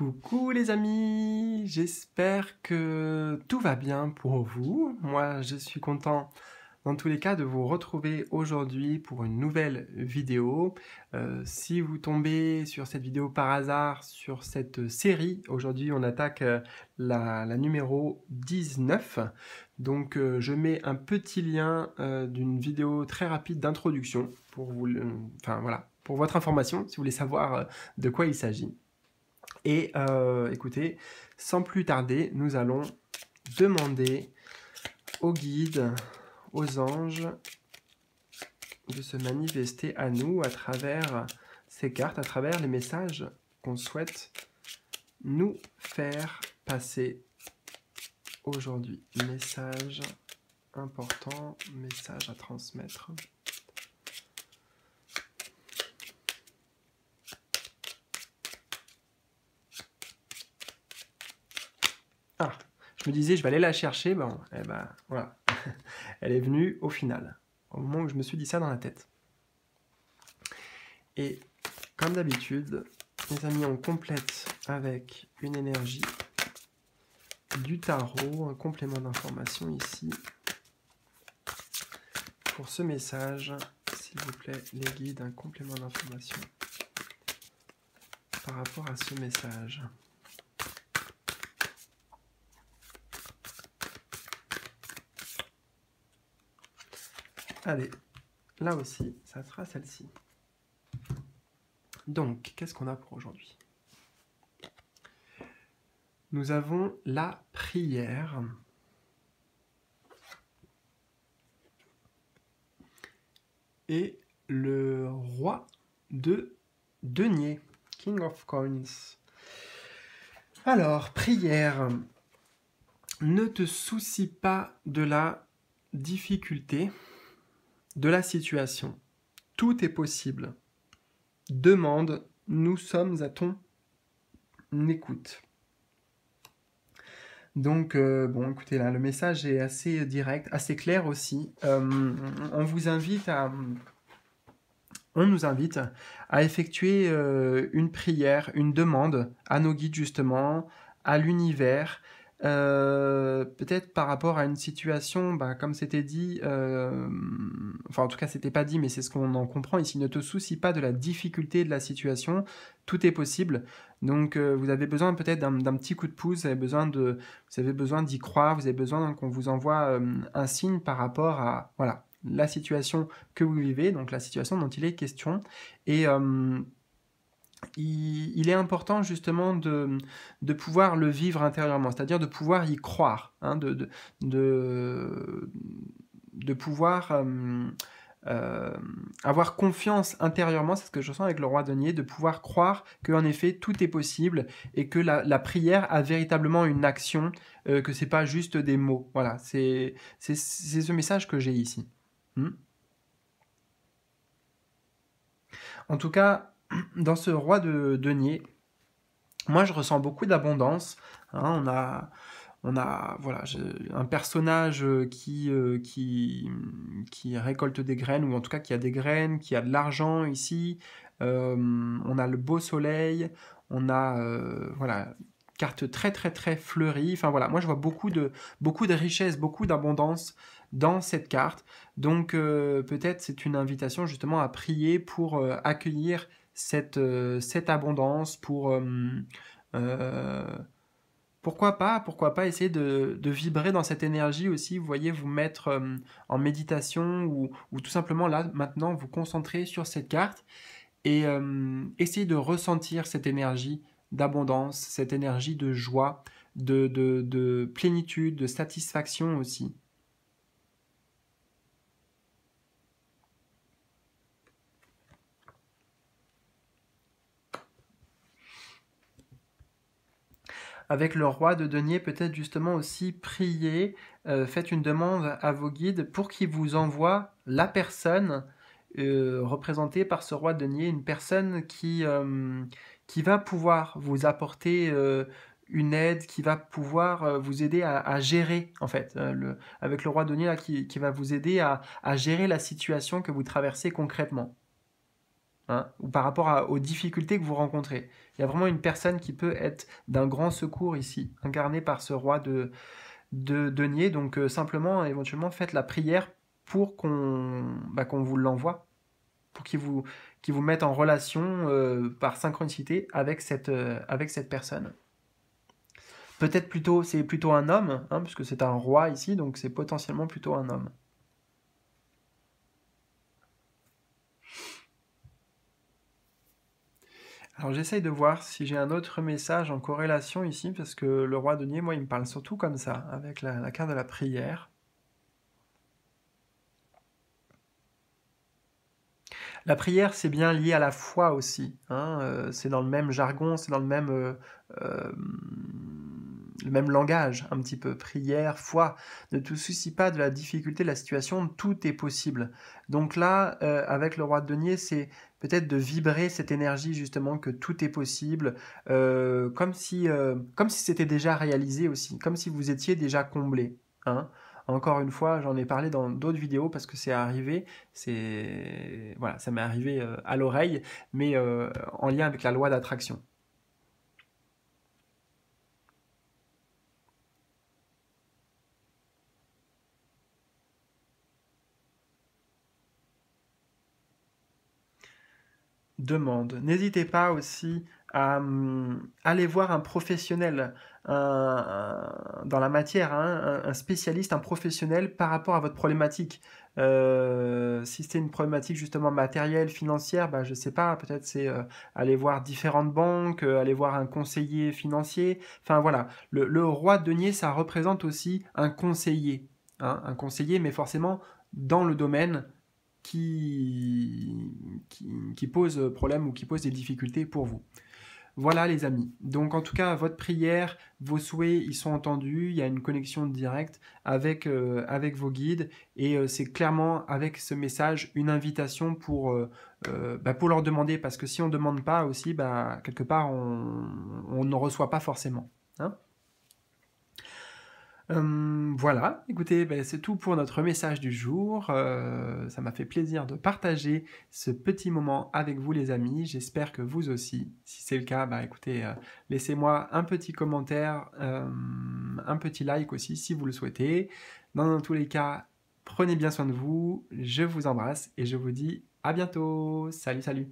Coucou les amis, j'espère que tout va bien pour vous. Moi, je suis content dans tous les cas de vous retrouver aujourd'hui pour une nouvelle vidéo. Euh, si vous tombez sur cette vidéo par hasard, sur cette série, aujourd'hui on attaque euh, la, numéro 19. Donc euh, je mets un petit lien d'une vidéo très rapide d'introduction pour vous, enfin voilà, pour votre information si vous voulez savoir de quoi il s'agit. Et euh, écoutez, sans plus tarder, nous allons demander aux guides, aux anges, de se manifester à nous à travers ces cartes, à travers les messages qu'on souhaite nous faire passer aujourd'hui. Message important, message à transmettre. je me disais, je vais aller la chercher. Ben, et eh ben voilà. Elle est venue au final, au moment où je me suis dit ça dans la tête. Et comme d'habitude, mes amis, on complète avec une énergie du tarot, un complément d'information ici. Pour ce message, s'il vous plaît, les guides, un complément d'information par rapport à ce message. Allez, là aussi, ça sera celle-ci. Donc, qu'est-ce qu'on a pour aujourd'hui Nous avons la prière. Et le roi de denier, King of Coins. Alors, prière. Ne te soucie pas de la difficulté de la situation. Tout est possible. Demande, nous sommes à ton écoute. Donc, euh, bon, écoutez, là, le message est assez direct, assez clair aussi. Euh, on vous invite à... On nous invite à effectuer euh, une prière, une demande à nos guides, justement, à l'univers, euh, peut-être par rapport à une situation, bah, comme c'était dit, euh, enfin en tout cas c'était pas dit, mais c'est ce qu'on en comprend ici. Ne te soucie pas de la difficulté de la situation, tout est possible. Donc euh, vous avez besoin peut-être d'un petit coup de pouce, vous avez besoin de, vous avez besoin d'y croire, vous avez besoin qu'on vous envoie euh, un signe par rapport à voilà la situation que vous vivez, donc la situation dont il est question et il, est important justement de, de, pouvoir le vivre intérieurement, c'est-à-dire de pouvoir y croire, hein, de, de, de, pouvoir euh, euh, avoir confiance intérieurement, c'est ce que je ressens avec le roi Denier, de pouvoir croire qu'en effet tout est possible et que la, la prière a véritablement une action, euh, que c'est pas juste des mots. Voilà, c'est ce message que j'ai ici. Hmm en tout cas, dans ce roi de denier, moi je ressens beaucoup d'abondance. Hein. on a, on a voilà un personnage euh, euh, qui, qui, récolte des graines ou en tout cas qui a des graines, qui a de l'argent ici. Euh, on a le beau soleil, on a une voilà carte très très très fleurie. Enfin voilà, moi je vois beaucoup de beaucoup de richesses, beaucoup d'abondance dans cette carte. Donc peut-être c'est une invitation justement à prier pour accueillir euh, cette, abondance pour... Euh, euh, pourquoi pas Pourquoi pas essayer de, vibrer dans cette énergie aussi Vous voyez, vous mettre en méditation ou, tout simplement là, maintenant, vous concentrer sur cette carte et essayer de ressentir cette énergie d'abondance, cette énergie de joie, de, plénitude, de satisfaction aussi. avec le roi de denier, peut-être justement aussi prier, euh, faites une demande à vos guides pour qu'ils vous envoient la personne euh, représentée par ce roi de denier, une personne qui, euh, va pouvoir vous apporter une aide qui va pouvoir vous aider à, gérer, en fait, avec le roi Denier là, qui, va vous aider à, gérer la situation que vous traversez concrètement. Hein, ou par rapport aux difficultés que vous rencontrez. Il y a vraiment une personne qui peut être d'un grand secours ici, incarnée par ce roi de, de denier. Donc euh, simplement, éventuellement, faites la prière pour qu'on bah, vous l'envoie, pour qu'il vous, vous mette en relation euh, par synchronicité euh, avec cette, personne. Peut-être plutôt, c'est plutôt un homme, hein, puisque c'est un roi ici, donc c'est potentiellement plutôt un homme. Alors j'essaye de voir si j'ai un autre message en corrélation ici, parce que le roi de Nier, moi, il me parle surtout comme ça, avec la, carte de la prière. La prière, c'est bien lié à la foi aussi. Hein, euh, c'est dans le même jargon, c'est dans le même, euh, euh, le même langage, un petit peu. Prière, foi. Ne te soucie pas de la difficulté de la situation, tout est possible. Donc là, avec le roi de denier, c'est peut-être de vibrer cette énergie justement que tout est possible, euh, comme si euh, comme si c'était déjà réalisé aussi, comme si vous étiez déjà comblé. Hein. Encore une fois, j'en ai parlé dans d'autres vidéos parce que c'est arrivé, c'est voilà, ça m'est arrivé euh, à l'oreille, mais en lien avec la loi d'attraction. demande. N'hésitez pas aussi à hum, aller voir un professionnel dans la matière, hein, un, spécialiste, un professionnel par rapport à votre problématique. Euh, si c'est une problématique justement matérielle, financière, bah, je ne sais pas, peut-être c'est euh, aller voir différentes banques, euh, aller voir un conseiller financier. Enfin voilà, le, roi roi denier, ça représente aussi un conseiller. Hein, un conseiller, mais forcément dans le domaine qui, qui, qui problème ou qui pose des difficultés pour vous. Voilà les amis. Donc en tout cas, votre prière, vos souhaits, ils sont entendus. Il y a une connexion directe avec, euh, avec vos guides. Et euh, c'est clairement avec ce message une invitation pour, euh, bah, pour leur demander. Parce que si on ne demande pas aussi, bah, quelque part, on, on ne reçoit pas forcément. Hein. Hum, voilà, écoutez, ben, c'est tout pour notre message du jour. Euh, ça m'a fait plaisir de partager ce petit moment avec vous les amis. J'espère que vous aussi. Si c'est le cas, bah écoutez, euh, laissez-moi un petit commentaire, hum, un petit like aussi si vous le souhaitez. dans tous les cas, prenez bien soin de vous. Je vous embrasse et je vous dis à bientôt. Salut, salut.